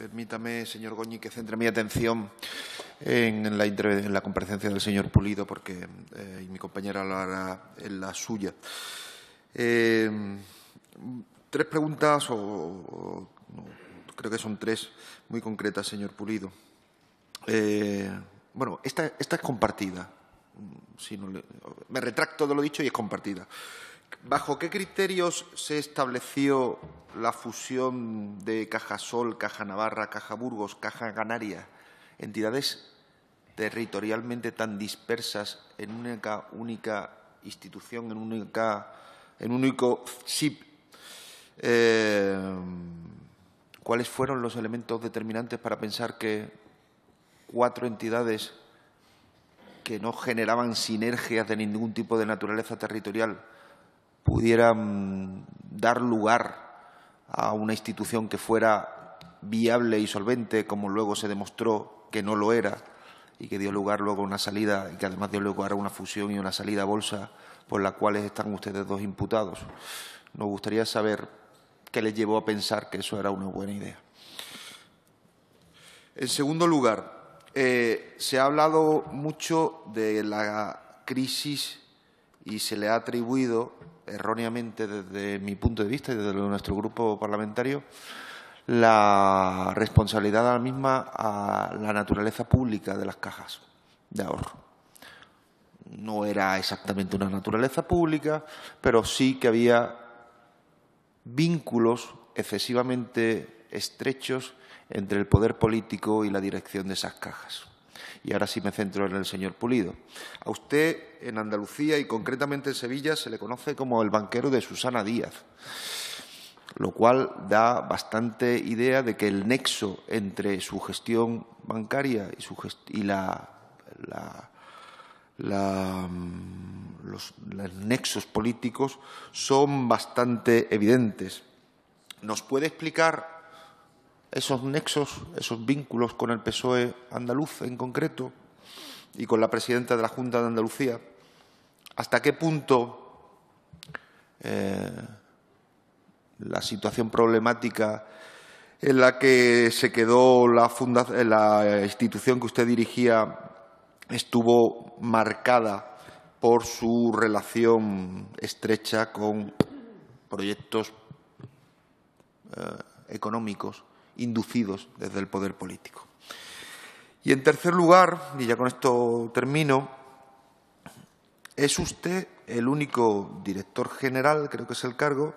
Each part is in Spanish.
Permítame, señor Goñi, que centre mi atención en la, comparecencia del señor Pulido, porque eh, mi compañera lo hará en la suya. Eh, tres preguntas, o, creo que son tres, muy concretas, señor Pulido. Eh, bueno, esta, es compartida. me retracto de lo dicho y es compartida. ¿Bajo qué criterios se estableció la fusión de Caja Sol, Caja Navarra, Caja Burgos, Caja Canaria, entidades territorialmente tan dispersas en una única, institución, en, un único SIP? Eh, ¿Cuáles fueron los elementos determinantes para pensar que cuatro entidades que no generaban sinergias de ningún tipo de naturaleza territorial pudieran mm, dar lugar a una institución que fuera viable y solvente, como luego se demostró que no lo era y que dio lugar luego a una salida, y que además dio lugar a una fusión y una salida a bolsa por la cual están ustedes dos imputados. Nos gustaría saber qué les llevó a pensar que eso era una buena idea. En segundo lugar, eh, se ha hablado mucho de la crisis y se le ha atribuido erróneamente desde mi punto de vista y desde nuestro grupo parlamentario, la responsabilidad la misma a la naturaleza pública de las cajas de ahorro. No era exactamente una naturaleza pública, pero sí que había vínculos excesivamente estrechos entre el poder político y la dirección de esas cajas. Y ahora sí me centro en el señor Pulido. A usted en Andalucía y concretamente en Sevilla se le conoce como el banquero de Susana Díaz, lo cual da bastante idea de que el nexo entre su gestión bancaria y, la, mm, los, nexos políticos son bastante evidentes. ¿Nos puede explicar esos nexos, esos vínculos con el PSOE andaluz en concreto y con la presidenta de la Junta de Andalucía, hasta qué punto eh, la situación problemática en la que se quedó la, institución que usted dirigía estuvo marcada por su relación estrecha con proyectos eh, económicos inducidos desde el poder político. Y en tercer lugar, y ya con esto termino, es usted el único director general, creo que es el cargo,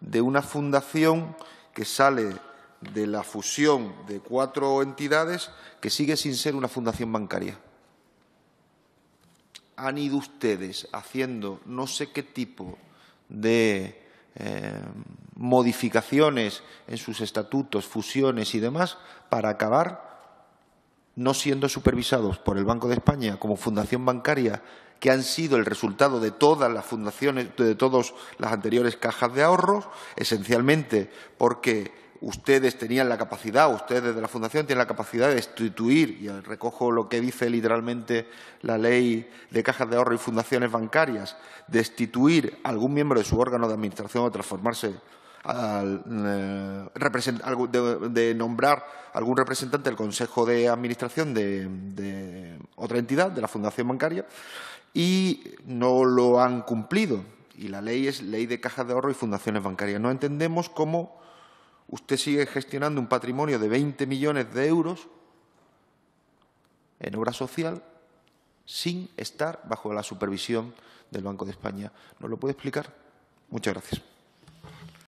de una fundación que sale de la fusión de cuatro entidades que sigue sin ser una fundación bancaria. Han ido ustedes haciendo no sé qué tipo de eh, modificaciones en sus estatutos, fusiones y demás, para acabar no siendo supervisados por el Banco de España como fundación bancaria, que han sido el resultado de todas las fundaciones, de todas las anteriores cajas de ahorros, esencialmente porque ustedes tenían la capacidad, ustedes de la Fundación tienen la capacidad de destituir, y recojo lo que dice literalmente la ley de cajas de ahorro y fundaciones bancarias, destituir algún miembro de su órgano de administración o transformarse eh, de, nombrar algún representante del Consejo de Administración de otra entidad, de la Fundación Bancaria, y no lo han cumplido. Y la ley es ley de cajas de ahorro y fundaciones bancarias. No entendemos cómo usted sigue gestionando un patrimonio de 20 millones de euros en obra social sin estar bajo la supervisión del Banco de España. ¿Nos lo puede explicar? Muchas gracias.